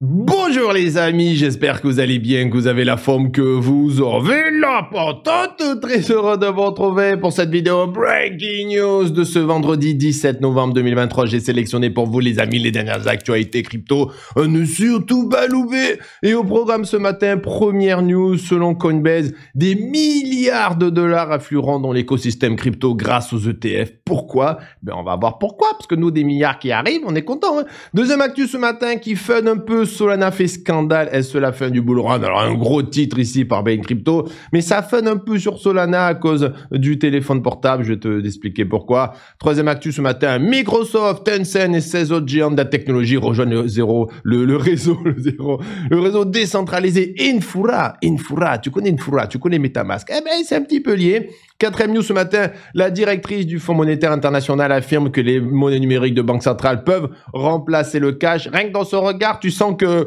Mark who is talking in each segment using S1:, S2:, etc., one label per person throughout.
S1: Bonjour les amis, j'espère que vous allez bien, que vous avez la forme que vous avez, la tout Très heureux de vous retrouver pour cette vidéo Breaking News de ce vendredi 17 novembre 2023. J'ai sélectionné pour vous les amis les dernières actualités crypto, euh, ne surtout pas louper Et au programme ce matin, première news selon Coinbase, des milliards de dollars afflueront dans l'écosystème crypto grâce aux ETF. Pourquoi Ben on va voir pourquoi, parce que nous des milliards qui arrivent, on est content. Hein. Deuxième actu ce matin qui fun un peu Solana fait scandale. elle se la fin du bullrun Alors un gros titre ici par Bain Crypto, mais ça fun un peu sur Solana à cause du téléphone portable. Je vais te expliquer pourquoi. Troisième actu ce matin, Microsoft, Tencent et 16 autres géants de la technologie rejoignent le le, réseau, zéro, le réseau décentralisé Infura. Infura, tu connais Infura, tu connais MetaMask. Eh ben c'est un petit peu lié. Quatrième news ce matin, la directrice du Fonds monétaire international affirme que les monnaies numériques de banque centrale peuvent remplacer le cash. Rien que dans ce regard, tu sens que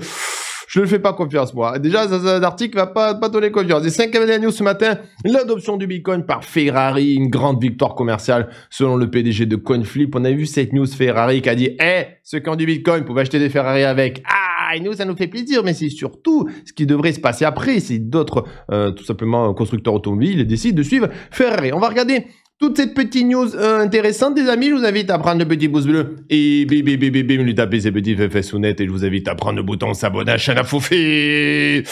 S1: je ne fais pas confiance, moi. Déjà, cet article va pas, pas donner confiance. Et cinquième news ce matin, l'adoption du Bitcoin par Ferrari, une grande victoire commerciale selon le PDG de CoinFlip. On a vu cette news Ferrari qui a dit, Eh, ce ceux du Bitcoin pouvait acheter des Ferrari avec. Ah, et bah, nous, ça nous fait plaisir, mais c'est surtout ce qui devrait se passer après, si d'autres, euh, tout simplement, euh, constructeurs automobiles décident de suivre Ferrari. On va regarder toute cette petite news euh, intéressante des les amis, je vous invite à prendre le petit pouce bleu et bim, bim, bim, bim, lui taper ses petits fesses sonnettes et je vous invite à prendre le bouton s'abonner à la chaîne à Foufi. Et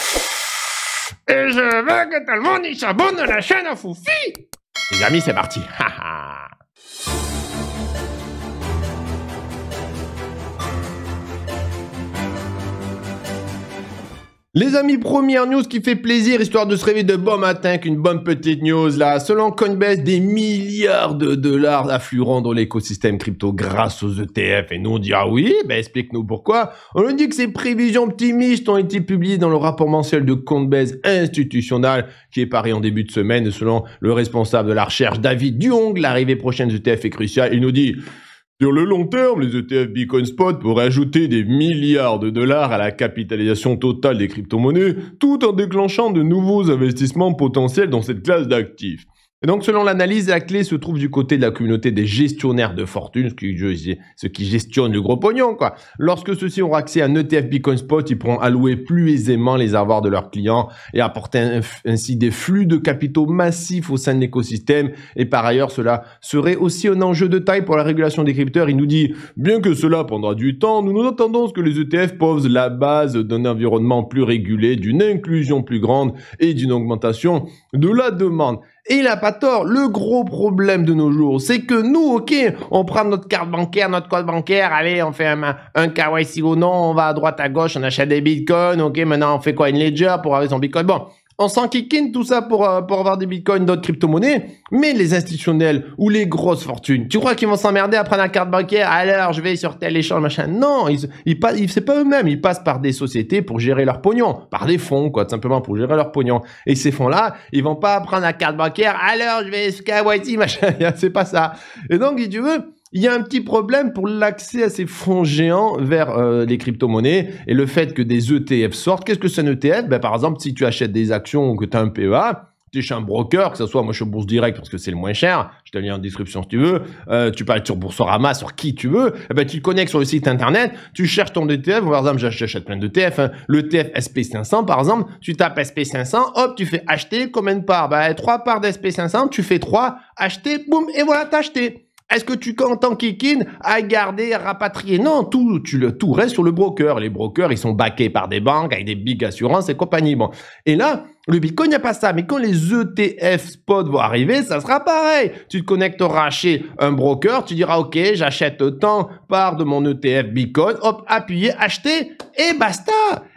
S1: je veux que tout le monde s'abonne à la chaîne à Foufi. Les amis, c'est parti. Les amis, première news qui fait plaisir, histoire de se réveiller de bon matin qu'une bonne petite news là. Selon Coinbase, des milliards de dollars afflueront dans l'écosystème crypto grâce aux ETF. Et nous on dit ah oui, ben explique-nous pourquoi. On nous dit que ces prévisions optimistes ont été publiées dans le rapport mensuel de Coinbase institutionnel qui est paru en début de semaine. selon le responsable de la recherche David Duong, l'arrivée prochaine des ETF est cruciale. Il nous dit sur le long terme, les ETF Bitcoin Spot pourraient ajouter des milliards de dollars à la capitalisation totale des crypto-monnaies, tout en déclenchant de nouveaux investissements potentiels dans cette classe d'actifs donc, selon l'analyse, la clé se trouve du côté de la communauté des gestionnaires de fortune, ce qui, ce qui gestionnent le gros pognon, quoi. Lorsque ceux-ci auront accès à un ETF Bitcoin Spot, ils pourront allouer plus aisément les avoirs de leurs clients et apporter ainsi des flux de capitaux massifs au sein de l'écosystème. Et par ailleurs, cela serait aussi un enjeu de taille pour la régulation des crypteurs. Il nous dit, bien que cela prendra du temps, nous nous attendons ce que les ETF posent la base d'un environnement plus régulé, d'une inclusion plus grande et d'une augmentation de la demande. Et il a pas tort. Le gros problème de nos jours, c'est que nous, ok, on prend notre carte bancaire, notre code bancaire, allez, on fait un, un KYC ou non, on va à droite, à gauche, on achète des bitcoins, ok, maintenant on fait quoi une ledger pour avoir son bitcoin. Bon, on s'en kikine tout ça pour, euh, pour avoir des bitcoins, d'autres crypto-monnaies, mais les institutionnels ou les grosses fortunes, tu crois qu'ils vont s'emmerder à prendre la carte bancaire Alors, je vais sur tel échange, machin. Non, ils, ils, passent, c'est pas eux-mêmes, ils passent par des sociétés pour gérer leur pognon, par des fonds, quoi, tout simplement pour gérer leur pognon. Et ces fonds-là, ils vont pas prendre la carte bancaire. Alors, je vais sur KYC, machin. c'est pas ça. Et donc, si tu veux, il y a un petit problème pour l'accès à ces fonds géants vers euh, les crypto-monnaies et le fait que des ETF sortent. Qu'est-ce que c'est un ETF ben, Par exemple, si tu achètes des actions ou que tu as un PEA, tu es chez un broker, que ce soit moi je suis bourse direct parce que c'est le moins cher, je te le mets en description si tu veux, euh, tu peux être sur Boursorama, sur qui tu veux, eh ben, tu te connectes sur le site internet, tu cherches ton ETF, par exemple j'achète plein d'ETF, hein. Le l'ETF SP500 par exemple, tu tapes SP500, hop, tu fais acheter combien de parts ben, 3 parts d'SP500, tu fais 3, acheter, boum, et voilà, t'as acheté. Est-ce que tu comptes en kick-in à garder, à rapatrier Non, tout, tu le, tout reste sur le broker. Les brokers, ils sont baqués par des banques avec des big assurances et compagnie. Bon. Et là, le Bitcoin, il n'y a pas ça. Mais quand les ETF spot vont arriver, ça sera pareil. Tu te connecteras chez un broker, tu diras, OK, j'achète tant part de mon ETF Bitcoin, hop, appuyer, acheter, et basta.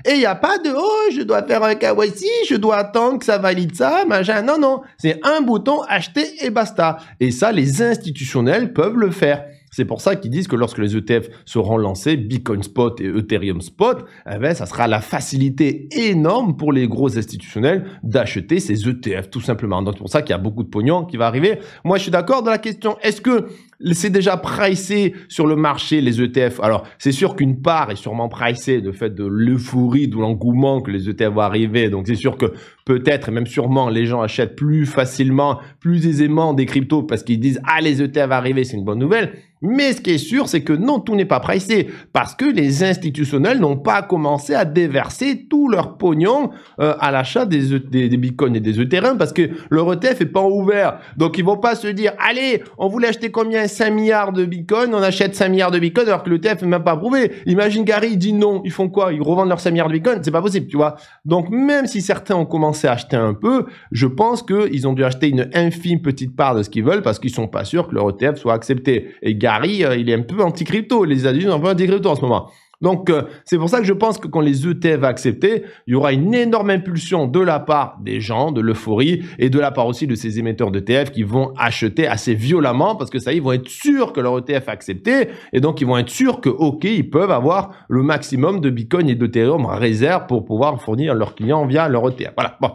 S1: Et il n'y a pas de, oh, je dois faire un KYC, je dois attendre que ça valide ça, machin. Non, non. C'est un bouton, acheter, et basta. Et ça, les institutionnels peuvent le faire. C'est pour ça qu'ils disent que lorsque les ETF seront lancés, Bitcoin Spot et Ethereum Spot, eh ben, ça sera la facilité énorme pour les gros institutionnels d'acheter ces ETF, tout simplement. Donc, c'est pour ça qu'il y a beaucoup de pognon qui va arriver. Moi, je suis d'accord dans la question, est-ce que c'est déjà pricé sur le marché, les ETF. Alors, c'est sûr qu'une part est sûrement pricée de fait de l'euphorie, de l'engouement que les ETF vont arriver. Donc, c'est sûr que peut-être, et même sûrement, les gens achètent plus facilement, plus aisément des cryptos parce qu'ils disent, ah, les ETF vont arriver, c'est une bonne nouvelle. Mais ce qui est sûr, c'est que non, tout n'est pas pricé parce que les institutionnels n'ont pas commencé à déverser tout leur pognon euh, à l'achat e des, des, bitcoins et des Ethereum parce que leur ETF est pas ouvert. Donc, ils vont pas se dire, allez, on voulait acheter combien 5 milliards de bitcoin, on achète 5 milliards de bitcoin alors que le TF n'est même pas prouvé Imagine Gary, il dit non, ils font quoi Ils revendent leurs 5 milliards de bitcoin C'est pas possible, tu vois. Donc même si certains ont commencé à acheter un peu, je pense qu'ils ont dû acheter une infime petite part de ce qu'ils veulent parce qu'ils sont pas sûrs que leur ETF soit accepté. Et Gary, euh, il est un peu anti-crypto. Les États-Unis sont un peu anti-crypto en ce moment. Donc, euh, c'est pour ça que je pense que quand les ETF va accepter, il y aura une énorme impulsion de la part des gens, de l'euphorie, et de la part aussi de ces émetteurs d'ETF qui vont acheter assez violemment parce que ça, ils vont être sûrs que leur ETF est accepté, et donc ils vont être sûrs que, OK, ils peuvent avoir le maximum de Bitcoin et d'Ethereum en réserve pour pouvoir fournir leurs clients via leur ETF. Voilà, bon.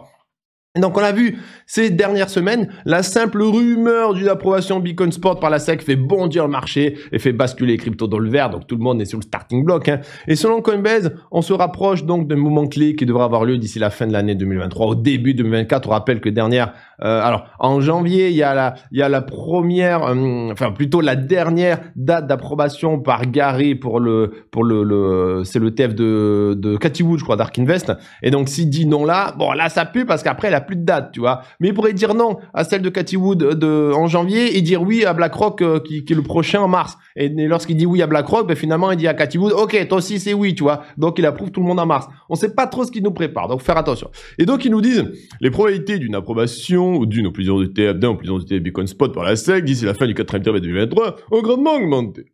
S1: Donc on a vu ces dernières semaines, la simple rumeur d'une approbation Beacon Sport par la SEC fait bondir le marché et fait basculer les cryptos dans le vert, donc tout le monde est sur le starting block. Hein. Et selon Coinbase, on se rapproche donc d'un moment clé qui devrait avoir lieu d'ici la fin de l'année 2023, au début 2024. On rappelle que dernière, euh, alors en janvier, il y a la, il y a la première, euh, enfin plutôt la dernière date d'approbation par Gary pour le, pour le, c'est le TF de, de Cathy Wood, je crois, d'Ark Invest. Et donc s'il dit non là, bon là ça pue parce qu'après la plus de date, tu vois. Mais il pourrait dire non à celle de Cathy Wood euh, de, en janvier et dire oui à BlackRock euh, qui, est le prochain en mars. Et, lorsqu'il dit oui à BlackRock, ben, finalement il dit à Cathy Wood, ok, toi aussi c'est oui, tu vois. Donc il approuve tout le monde en mars. On ne sait pas trop ce qu'il nous prépare, donc faire attention. Et donc ils nous disent les probabilités d'une approbation ou d'une opposition du ou opposition de Bitcoin Spot par la SEC d'ici la fin du 4 trimestre 2023 ont grandement augmenté.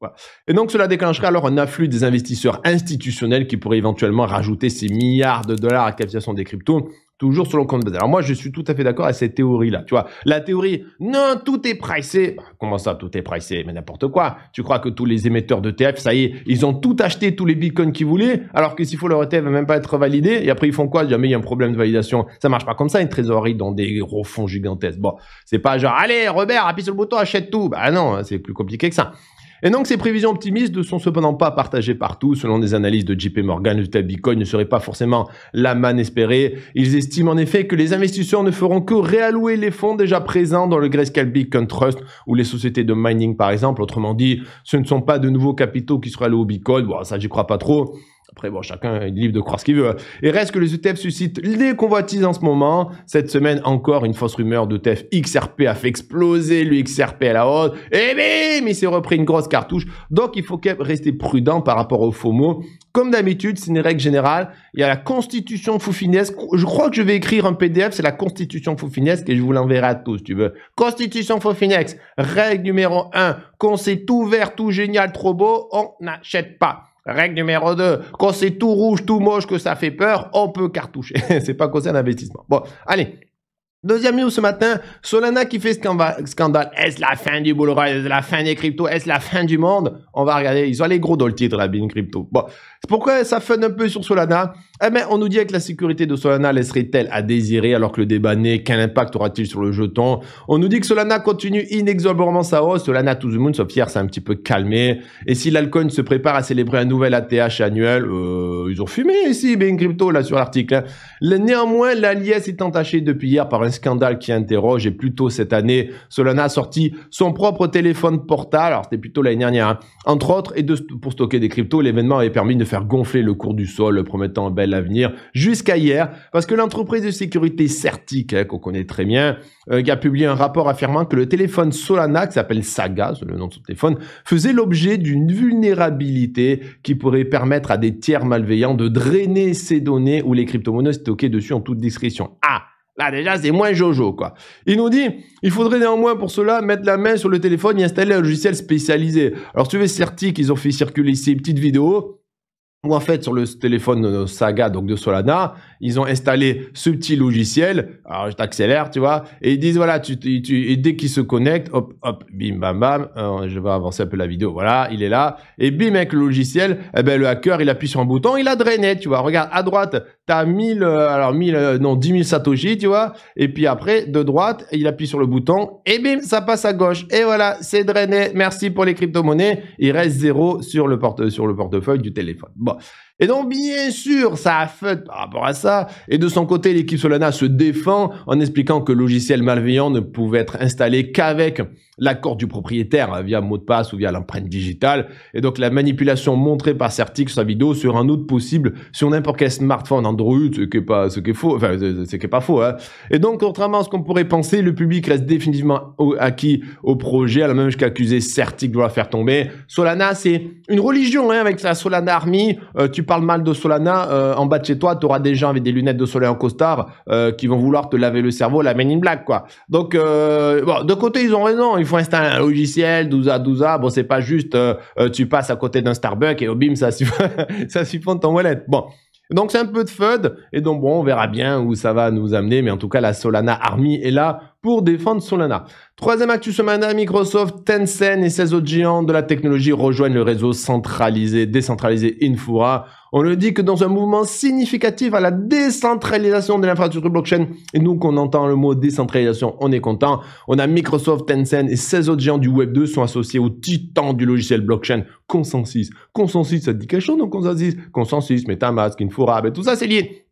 S1: Et donc cela déclencherait alors un afflux des investisseurs institutionnels qui pourraient éventuellement rajouter ces milliards de dollars à la capitalisation des cryptos Toujours sur selon compte Alors moi, je suis tout à fait d'accord avec cette théorie-là. Tu vois, la théorie, non, tout est pricé. Bah, comment ça, tout est pricé Mais n'importe quoi. Tu crois que tous les émetteurs de TF, ça y est, ils ont tout acheté, tous les bitcoins qu'ils voulaient, alors que s'il faut, leur ETF va même pas être validé. Et après, ils font quoi Jamais il y a un problème de validation. Ça marche pas comme ça, une trésorerie dans des gros fonds gigantesques. Bon, c'est pas genre, allez, Robert, appuie sur le bouton, achète tout. Bah non, hein, c'est plus compliqué que ça. Et donc, ces prévisions optimistes ne sont cependant pas partagées partout. Selon des analyses de JP Morgan, le Bitcoin ne serait pas forcément la manne espérée. Ils estiment en effet que les investisseurs ne feront que réallouer les fonds déjà présents dans le Grayscale Bitcoin Trust ou les sociétés de mining, par exemple. Autrement dit, ce ne sont pas de nouveaux capitaux qui seraient alloués au Bitcoin. Bon, ça, j'y crois pas trop. Après, bon, chacun est livre de croire ce qu'il veut. Hein. Et reste que les ETF suscitent les convoitises en ce moment. Cette semaine, encore une fausse rumeur d'ETF XRP a fait exploser le XRP à la hausse. Et eh bim, ben, il s'est repris une grosse cartouche. Donc, il faut rester prudent par rapport au FOMO. Comme d'habitude, c'est une règle générale. Il y a la constitution foufinesque. Je crois que je vais écrire un PDF. C'est la constitution foufinesque et je vous l'enverrai à tous, tu veux. Constitution foufinesque. Règle numéro 1. Quand c'est tout vert, tout génial, trop beau, on n'achète pas. Règle numéro 2, quand c'est tout rouge, tout moche, que ça fait peur, on peut cartoucher. c'est pas c'est un investissement. Bon, allez, Deuxième news ce matin, Solana qui fait ce scandale. Est-ce la fin du bull Est-ce la fin des cryptos? Est-ce la fin du monde? On va regarder. Ils ont les gros dans le titre, la BIN Crypto. Bon. Pourquoi ça fun un peu sur Solana? Eh ben, on nous dit que la sécurité de Solana laisserait-elle à désirer alors que le débat n'est quel impact aura-t-il sur le jeton? On nous dit que Solana continue inexorablement sa hausse. Solana to the moon, sauf hier, s'est un petit peu calmé. Et si l'alcool se prépare à célébrer un nouvel ATH annuel, euh, ils ont fumé ici, BIN Crypto, là, sur l'article. Hein. Néanmoins, la liesse est entachée depuis hier par un scandale qui interroge. Et plus tôt cette année, Solana a sorti son propre téléphone portable. Alors, c'était plutôt l'année dernière, hein. entre autres. Et de, pour stocker des cryptos, l'événement avait permis de faire gonfler le cours du sol, promettant un bel avenir jusqu'à hier. Parce que l'entreprise de sécurité Certic, hein, qu'on connaît très bien, qui euh, a publié un rapport affirmant que le téléphone Solana, qui s'appelle Saga, c'est le nom de son téléphone, faisait l'objet d'une vulnérabilité qui pourrait permettre à des tiers malveillants de drainer ces données ou les crypto-monnaies stockées dessus en toute discrétion. Ah Là, déjà, c'est moins jojo, quoi. Il nous dit, il faudrait néanmoins pour cela mettre la main sur le téléphone et installer un logiciel spécialisé. Alors, tu veux, certi qu'ils ont fait circuler ces petites vidéos où, en fait, sur le téléphone Saga, donc de Solana, ils ont installé ce petit logiciel. Alors, je t'accélère, tu vois. Et ils disent, voilà, tu, tu et dès qu'il se connecte, hop, hop, bim, bam, bam. Euh, je vais avancer un peu la vidéo. Voilà, il est là. Et bim, avec le logiciel, et eh ben, le hacker, il appuie sur un bouton, il a drainé, tu vois. Regarde, à droite, t'as 1000, euh, alors 1000, euh, non, dix 000 Satoshi, tu vois. Et puis après, de droite, il appuie sur le bouton et bim, ça passe à gauche. Et voilà, c'est drainé. Merci pour les crypto-monnaies. Il reste zéro sur le, porte, sur le portefeuille du téléphone. Bon. Et donc, bien sûr, ça a fait par rapport à ça. Et de son côté, l'équipe Solana se défend en expliquant que le logiciel malveillant ne pouvait être installé qu'avec l'accord du propriétaire via mot de passe ou via l'empreinte digitale. Et donc, la manipulation montrée par Certic sur sa vidéo sur un autre possible sur n'importe quel smartphone Android, ce qui est pas, ce qui est faux, enfin, qui est pas faux, hein. Et donc, contrairement à ce qu'on pourrait penser, le public reste définitivement acquis au projet, à la même qu'accusé Certic de la faire tomber. Solana, c'est une religion, hein, avec sa Solana Army. Euh, tu parle mal de Solana, euh, en bas de chez toi, tu auras des gens avec des lunettes de soleil en costard euh, qui vont vouloir te laver le cerveau, la main in Black, quoi. Donc, euh, de côté, ils ont raison. Il faut installer un logiciel, 12 à 12 à. Bon, c'est pas juste, tu passes à côté d'un Starbucks et au bim, ça, ça siphonne ton wallet. Bon, donc c'est un peu de FUD, et donc bon, on verra bien où ça va nous amener, mais en tout cas la Solana Army est là pour défendre Solana. Troisième actu semaine, Microsoft, Tencent et 16 autres géants de la technologie rejoignent le réseau centralisé, décentralisé Infura. On le dit que dans un mouvement significatif à la décentralisation de l'infrastructure blockchain, et nous qu'on entend le mot décentralisation, on est content. On a Microsoft, Tencent et 16 autres géants du Web 2 sont associés au titan du logiciel blockchain, Consensus. Consensus, ça dit quelque chose, non Consensus Consensus, Metamask, Infura, et tout ça, c'est lié.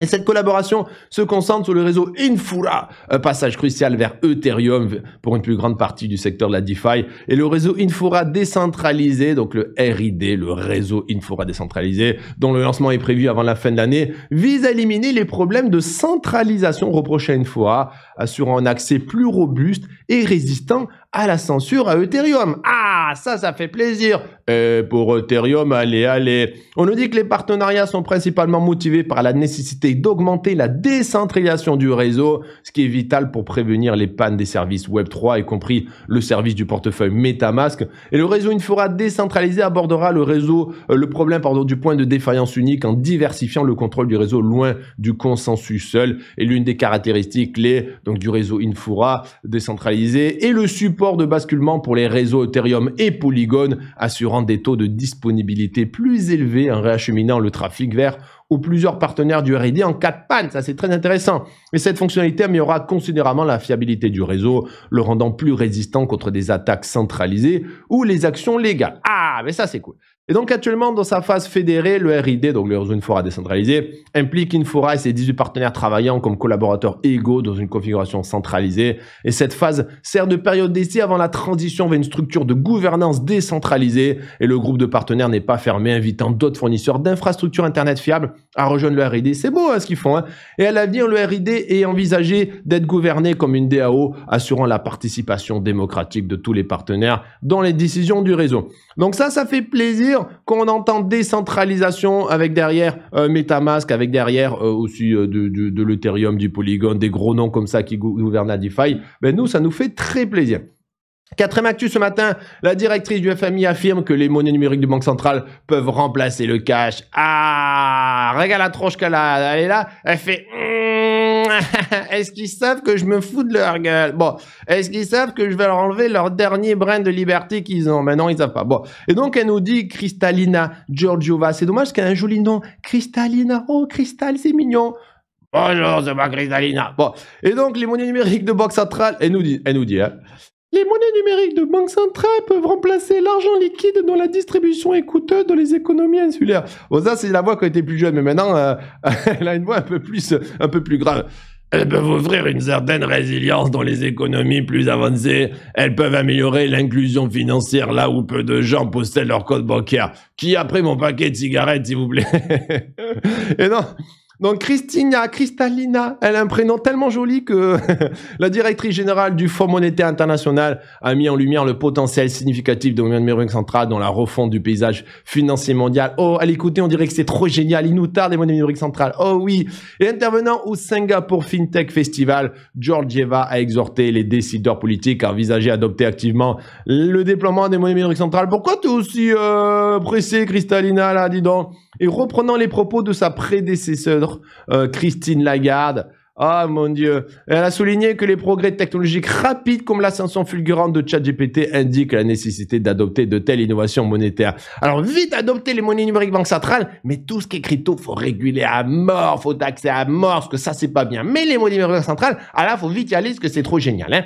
S1: Et cette collaboration se concentre sur le réseau Infura, un passage crucial vers Ethereum pour une plus grande partie du secteur de la DeFi, et le réseau Infura décentralisé, donc le RID, le réseau Infura décentralisé, dont le lancement est prévu avant la fin de l'année, vise à éliminer les problèmes de centralisation reprochés à Infura, assurant un accès plus robuste et résistant à la censure à Ethereum. Ah ah, ça, ça fait plaisir. pour Ethereum, allez, allez. On nous dit que les partenariats sont principalement motivés par la nécessité d'augmenter la décentralisation du réseau, ce qui est vital pour prévenir les pannes des services Web3, y compris le service du portefeuille Metamask. Et le réseau Infura décentralisé abordera le réseau, euh, le problème, du point de défaillance unique en diversifiant le contrôle du réseau loin du consensus seul. Et l'une des caractéristiques clés, donc, du réseau Infura décentralisé est le support de basculement pour les réseaux Ethereum et Polygon, assurant des taux de disponibilité plus élevés en réacheminant le trafic vers ou plusieurs partenaires du RD en cas de panne. Ça, c'est très intéressant. Et cette fonctionnalité améliorera considérablement la fiabilité du réseau, le rendant plus résistant contre des attaques centralisées ou les actions légales. Ah, mais ça, c'est cool. Et donc actuellement, dans sa phase fédérée, le RID, donc le réseau Infora décentralisé, implique Infora et ses 18 partenaires travaillant comme collaborateurs égaux dans une configuration centralisée. Et cette phase sert de période d'essai avant la transition vers une structure de gouvernance décentralisée. Et le groupe de partenaires n'est pas fermé, invitant d'autres fournisseurs d'infrastructures Internet fiables à rejoindre le RID. C'est beau hein, ce qu'ils font. Hein. et à l'avenir, le RID est envisagé d'être gouverné comme une DAO, assurant la participation démocratique de tous les partenaires dans les décisions du réseau. Donc ça, ça fait plaisir qu'on entend décentralisation avec derrière euh, Metamask, avec derrière euh, aussi euh, de, de, l'Ethereum, du Polygon, des gros noms comme ça qui gouvernent la DeFi. Ben nous, ça nous fait très plaisir. Quatrième actu ce matin, la directrice du FMI affirme que les monnaies numériques du Banque Centrale peuvent remplacer le cash. Ah, regarde la tronche qu'elle a, elle est là, elle fait... est-ce qu'ils savent que je me fous de leur gueule Bon, est-ce qu'ils savent que je vais leur enlever leur dernier brin de liberté qu'ils ont Mais ben non, ils savent pas. Bon, et donc elle nous dit Cristalina Georgiova. C'est dommage qu'elle a un joli nom. Cristalina, oh Cristal, c'est mignon. Bonjour, c'est ma Cristalina. Bon, et donc les monnaies numériques de box Central. elle nous dit, elle nous dit, hein, les monnaies numériques de banques centrales peuvent remplacer l'argent liquide dont la distribution est coûteuse dans les économies insulaires. Bon, c'est la voix quand elle était plus jeune, mais maintenant, euh, elle a une voix un peu plus, un peu plus grave. Elles peuvent offrir une certaine résilience dans les économies plus avancées. Elles peuvent améliorer l'inclusion financière là où peu de gens possèdent leur code bancaire. Qui a pris mon paquet de cigarettes, s'il vous plaît Et non donc Christina, Cristalina, elle a un prénom tellement joli que la directrice générale du Fonds monétaire international a mis en lumière le potentiel significatif de monnaies numériques centrales dans la refonte du paysage financier mondial. Oh, elle écoutez, on dirait que c'est trop génial. Il nous tarde les monnaies numériques centrales. Oh oui. Et intervenant au Singapour FinTech Festival, Georgieva a exhorté les décideurs politiques à envisager adopter activement le déploiement des monnaies numériques centrales. Pourquoi tu es aussi pressée, euh, pressé, Cristalina, là, dis donc Et reprenant les propos de sa prédécesseure euh, Christine Lagarde. Ah mon dieu. Elle a souligné que les progrès technologiques rapides comme l'ascension fulgurante de ChatGPT indiquent la nécessité d'adopter de telles innovations monétaires. Alors vite adopter les monnaies numériques banque centrales mais tout ce qui est crypto, faut réguler à mort, faut taxer à mort, parce que ça c'est pas bien. Mais les monnaies numériques centrales, centrale, ah la faut vite y parce que c'est trop génial, hein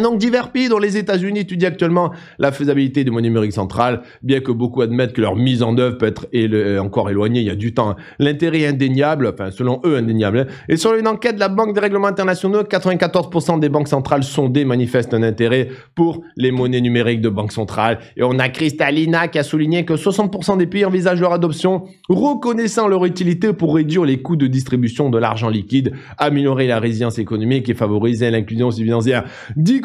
S1: donc divers pays dont les États-Unis étudient actuellement la faisabilité des monnaies numériques centrales, bien que beaucoup admettent que leur mise en œuvre peut être euh, encore éloignée, il y a du temps. L'intérêt indéniable, enfin selon eux indéniable, et sur une enquête de la Banque des règlements internationaux, 94% des banques centrales sondées manifestent un intérêt pour les monnaies numériques de banque centrale. Et on a Kristalina qui a souligné que 60% des pays envisagent leur adoption, reconnaissant leur utilité pour réduire les coûts de distribution de l'argent liquide, améliorer la résilience économique et favoriser l'inclusion financière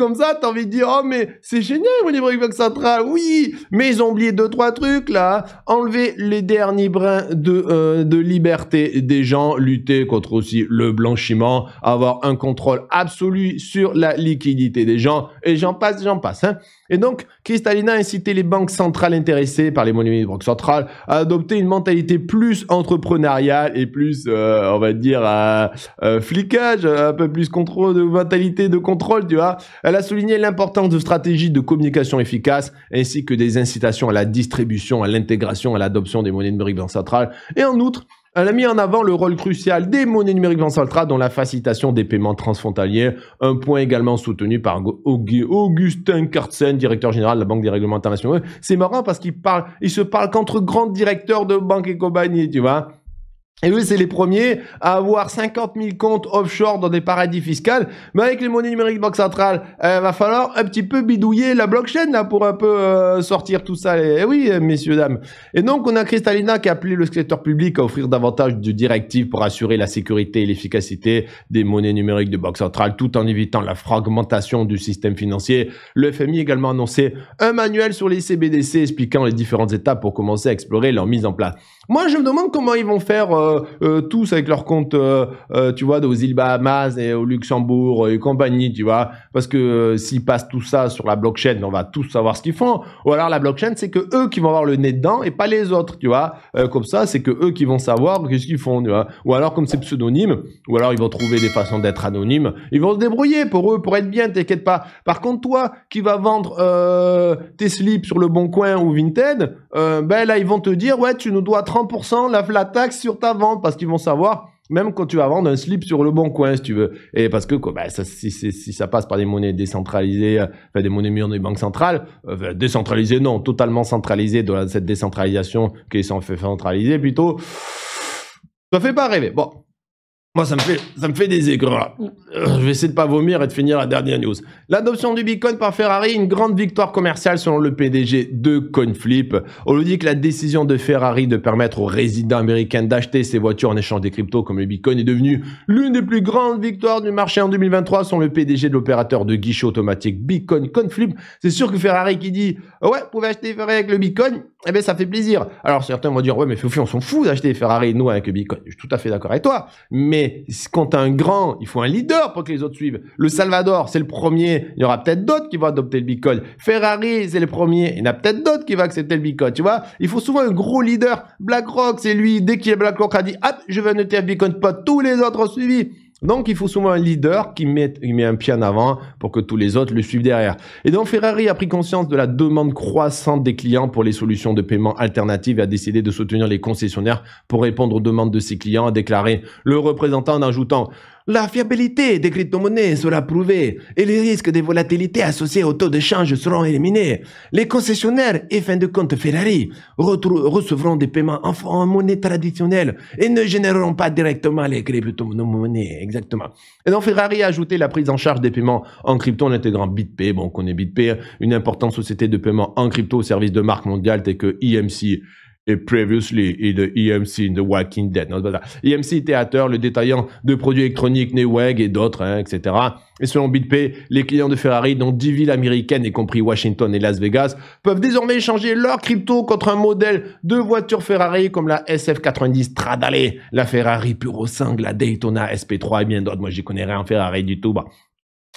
S1: comme ça, t'as envie de dire, oh, mais c'est génial, Willy Banque Centrale, oui, mais ils ont oublié deux, trois trucs, là. Enlever les derniers brins euh, de, liberté des gens, lutter contre aussi le blanchiment, avoir un contrôle absolu sur la liquidité des gens, et j'en passe, j'en passe, hein. Et donc, Kristalina a incité les banques centrales intéressées par les monnaies de banque centrale à adopter une mentalité plus entrepreneuriale et plus, euh, on va dire, euh, flicage, un peu plus contrôle, de mentalité de contrôle, tu vois. Elle a souligné l'importance de stratégies de communication efficaces ainsi que des incitations à la distribution, à l'intégration, à l'adoption des monnaies numériques dans centrale. Et en outre, elle a mis en avant le rôle crucial des monnaies numériques dans Central dans la facilitation des paiements transfrontaliers, un point également soutenu par Augustin Cartsen, directeur général de la Banque des règlements internationaux. C'est marrant parce qu'il parle, il se parle qu'entre grands directeurs de banques et compagnies, tu vois. Et eux, c'est les premiers à avoir 50 000 comptes offshore dans des paradis fiscaux. Mais avec les monnaies numériques de Banque Centrale, il euh, va falloir un petit peu bidouiller la blockchain là pour un peu euh, sortir tout ça. Et, oui, messieurs, dames. Et donc, on a Cristalina qui a appelé le secteur public à offrir davantage de directives pour assurer la sécurité et l'efficacité des monnaies numériques de Banque Centrale, tout en évitant la fragmentation du système financier. Le FMI a également annoncé un manuel sur les CBDC expliquant les différentes étapes pour commencer à explorer leur mise en place. Moi, je me demande comment ils vont faire... Euh, euh, euh, tous avec leur compte, euh, tu vois, aux îles Bahamas et au Luxembourg et compagnie, tu vois, parce que s'ils passent tout ça sur la blockchain, on va tous savoir ce qu'ils font. Ou alors la blockchain, c'est que eux qui vont avoir le nez dedans et pas les autres, tu vois. comme ça, c'est que eux qui vont savoir qu'est-ce qu'ils font, tu vois. Ou alors comme c'est pseudonyme, ou alors ils vont trouver des façons d'être anonymes. Ils vont se débrouiller pour eux, pour être bien, t'inquiète pas. Par contre, toi qui vas vendre tes slips sur le Bon Coin ou Vinted, ben là ils vont te dire ouais tu nous dois 30% la flat sur ta vendre parce qu'ils vont savoir même quand tu vas vendre un slip sur le bon coin, si tu veux. Et parce que quoi, bah, si, ça passe par des monnaies décentralisées, euh, des monnaies mûres des banques centrales, euh, décentralisées, non, totalement centralisées, dans cette décentralisation qui s'en fait centraliser plutôt, ça fait pas rêver. Bon, moi, ça me fait, ça me fait des écrans. Mm. Euh, je vais essayer de pas vomir et de finir la dernière news. L'adoption du Bitcoin par Ferrari, une grande victoire commerciale selon le PDG de CoinFlip. On nous dit que la décision de Ferrari de permettre aux résidents américains d'acheter ses voitures en échange des cryptos comme le Bitcoin est devenue l'une des plus grandes victoires du marché en 2023 selon le PDG de l'opérateur de guichets automatique Bitcoin CoinFlip. C'est sûr que Ferrari qui dit, ouais, vous pouvez acheter Ferrari avec le Bitcoin. Eh bien, ça fait plaisir. Alors, certains vont dire, ouais, mais Fofi, on s'en fout d'acheter Ferrari, nous, avec le Bitcoin. Je suis tout à fait d'accord avec toi. Mais mais quand as un grand, il faut un leader pour que les autres suivent. Le Salvador, c'est le premier. Il y aura peut-être d'autres qui vont adopter le Bitcoin. Ferrari, c'est le premier. Il y en a peut-être d'autres qui vont accepter le Bitcoin. Tu vois, il faut souvent un gros leader. BlackRock, c'est lui. Dès qu'il y a il a dit, hop, je veux un ETF Bitcoin. Pas tous les autres ont suivi. Donc, il faut souvent un leader qui met, met un pied en avant pour que tous les autres le suivent derrière. Et donc, Ferrari a pris conscience de la demande croissante des clients pour les solutions de paiement alternatives et a décidé de soutenir les concessionnaires pour répondre aux demandes de ses clients, a déclaré le représentant en ajoutant la fiabilité des crypto-monnaies sera prouvée et les risques de volatilité associés au taux de change seront éliminés. Les concessionnaires et fin de compte Ferrari recevront des paiements en, monnaie traditionnelle et ne généreront pas directement les crypto-monnaies. Exactement. Et donc Ferrari a ajouté la prise en charge des paiements en crypto en intégrant BitPay. Bon, on est BitPay, une importante société de paiement en crypto au service de marque mondiale telle que IMC previously in the EMC, in the Walking Dead. EMC Théâtre, le détaillant de produits électroniques Newegg et d'autres, hein, etc. Et selon BitPay, les clients de Ferrari dont 10 villes américaines, y compris Washington et Las Vegas, peuvent désormais échanger leur crypto contre un modèle de voiture Ferrari comme la SF90 Stradale, la Ferrari Puro 5, la Daytona SP3 et bien d'autres. Moi, j'y connais rien en Ferrari du tout. Bah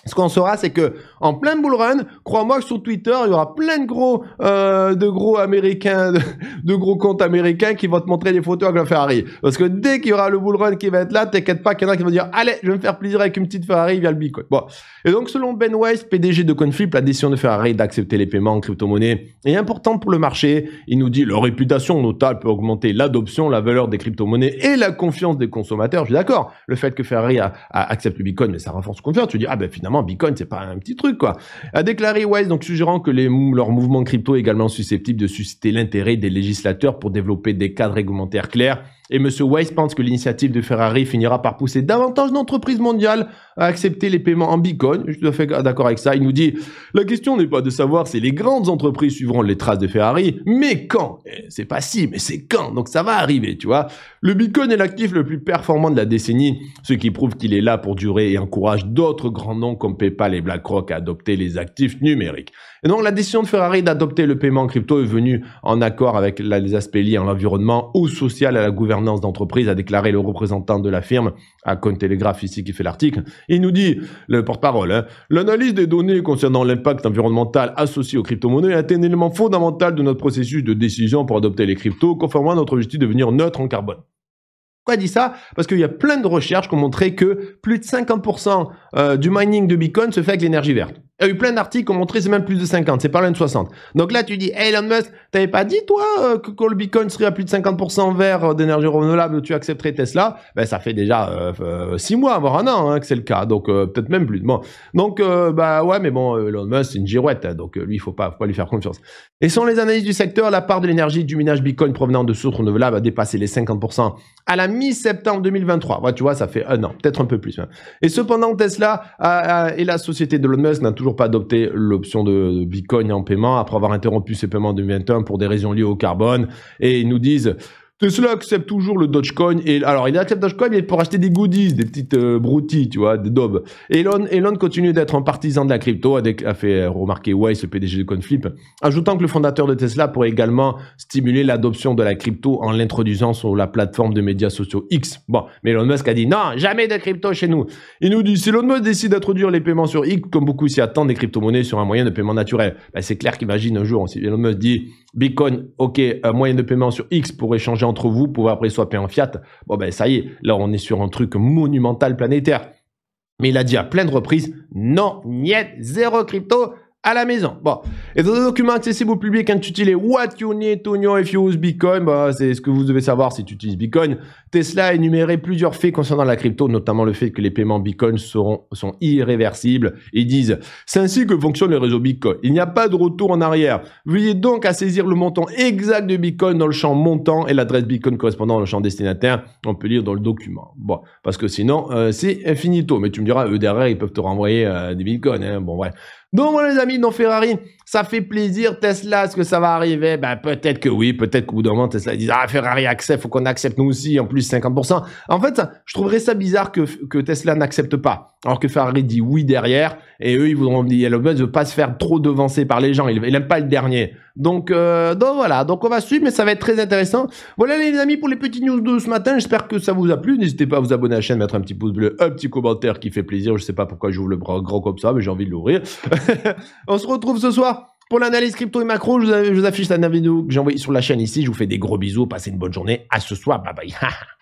S1: ce qu'on saura, c'est que en plein bull run, crois-moi que sur Twitter, il y aura plein de gros, euh, de gros américains, de, gros comptes américains qui vont te montrer des photos avec la Ferrari. Parce que dès qu'il y aura le bull run qui va être là, t'inquiète pas qu'il y en a qui vont dire, allez, je vais me faire plaisir avec une petite Ferrari via le Bitcoin. Bon. Et donc, selon Ben Weiss, PDG de Conflip, la décision de Ferrari d'accepter les paiements en crypto-monnaie est importante pour le marché. Il nous dit, leur réputation notable peut augmenter l'adoption, la valeur des crypto-monnaies et la confiance des consommateurs. Je suis d'accord. Le fait que Ferrari a, accepte le Bitcoin, mais ça renforce confiance. Tu dis, ah ben finalement, Bitcoin, c'est pas un petit truc, quoi. A déclaré Weiss, donc suggérant que les, leur mouvement crypto est également susceptible de susciter l'intérêt des législateurs pour développer des cadres réglementaires clairs. Et M. Weiss pense que l'initiative de Ferrari finira par pousser davantage d'entreprises mondiales à accepter les paiements en Bitcoin. Je suis tout à fait d'accord avec ça. Il nous dit, la question n'est pas de savoir si les grandes entreprises suivront les traces de Ferrari, mais quand eh, C'est pas si, mais c'est quand. Donc ça va arriver, tu vois. Le Bitcoin est l'actif le plus performant de la décennie, ce qui prouve qu'il est là pour durer et encourage d'autres grands noms comme comme PayPal et BlackRock à adopter les actifs numériques. Et donc la décision de Ferrari d'adopter le paiement en crypto est venue en accord avec les aspects liés à l'environnement ou social à la gouvernance d'entreprise, a déclaré le représentant de la firme à Cointelegraph ici qui fait l'article. Il nous dit, le porte-parole, hein, l'analyse des données concernant l'impact environnemental associé aux crypto-monnaies est un élément fondamental de notre processus de décision pour adopter les cryptos, conformément à notre objectif de devenir neutre en carbone. Pourquoi dit ça Parce qu'il y a plein de recherches qui ont montré que plus de 50% euh, du mining de Bitcoin se fait avec l'énergie verte. Il y a eu plein d'articles qui ont montré c'est même plus de 50, c'est pas loin de 60. Donc là, tu dis, hey, Elon Musk, t'avais pas dit, toi, euh, que quand le Bitcoin serait à plus de 50% vert euh, d'énergie renouvelable, tu accepterais Tesla Ben, ça fait déjà 6 mois, voire un an, hein, que c'est le cas. Donc, peut-être même plus. Bon. Donc, bah ouais, mais bon, Elon Musk, c'est une girouette. Hein, donc, lui, il faut pas, pas lui faire confiance. Et selon les analyses du secteur, la part de l'énergie du minage Bitcoin provenant de sources renouvelables a dépassé les 50% à la mi-septembre 2023. Ouais, tu vois, ça fait un an, peut-être un peu plus. Hein. Et cependant, Tesla et la société de Elon Musk n'a toujours pas adopté l'option de, de Bitcoin en paiement après avoir interrompu ses paiements en 2021 pour des raisons liées au carbone. Et ils nous disent Tesla accepte toujours le Dogecoin. Et, alors, il accepte Dogecoin mais pour acheter des goodies, des petites euh, broutilles, tu vois, des daubes. Elon, Elon continue d'être un partisan de la crypto, a, fait euh, remarquer Weiss, le PDG de flip ajoutant que le fondateur de Tesla pourrait également stimuler l'adoption de la crypto en l'introduisant sur la plateforme de médias sociaux X. Bon, mais Elon Musk a dit non, jamais de crypto chez nous. Il nous dit si Elon Musk décide d'introduire les paiements sur X, comme beaucoup s'y attendent, des crypto-monnaies sur un moyen de paiement naturel, ben, c'est clair qu'imagine un jour, si Elon Musk dit Bitcoin, ok, un moyen de paiement sur X pour échanger entre vous, pour après payer en fiat. Bon ben ça y est, là on est sur un truc monumental planétaire. Mais il a dit à plein de reprises, non, niet, zéro crypto, à la maison. Bon. Et dans un document accessible au public hein, intitulé What you need to know if you use Bitcoin, bah, c'est ce que vous devez savoir si tu utilises Bitcoin. Tesla a énuméré plusieurs faits concernant la crypto, notamment le fait que les paiements Bitcoin seront, sont irréversibles. Ils disent, c'est ainsi que fonctionne le réseau Bitcoin. Il n'y a pas de retour en arrière. Veuillez donc à saisir le montant exact de Bitcoin dans le champ montant et l'adresse Bitcoin correspondant au champ destinataire. On peut lire dans le document. Bon. Parce que sinon, euh, c'est infinito. Mais tu me diras, eux derrière, ils peuvent te renvoyer euh, des Bitcoins. Hein. Bon, ouais. Donc voilà les amis, non Ferrari, ça fait plaisir. Tesla, est-ce que ça va arriver Ben peut-être que oui, peut-être qu'au bout d'un moment Tesla disent ah Ferrari accepte, faut qu'on accepte nous aussi en plus 50%. En fait, je trouverais ça bizarre que, que Tesla n'accepte pas, alors que Ferrari dit oui derrière et eux ils voudront dire Elon Musk veut pas se faire trop devancer par les gens, il, n'aiment pas le dernier. Donc euh, donc voilà, donc on va suivre, mais ça va être très intéressant. Voilà les amis pour les petites news de ce matin. J'espère que ça vous a plu. N'hésitez pas à vous abonner à la chaîne, mettre un petit pouce bleu, un petit commentaire qui fait plaisir. Je sais pas pourquoi j'ouvre le bras gros comme ça, mais j'ai envie de l'ouvrir. On se retrouve ce soir pour l'analyse crypto et macro. Je vous affiche la vidéo que j'ai envoyée sur la chaîne ici. Je vous fais des gros bisous. Passez une bonne journée. À ce soir. Bye bye.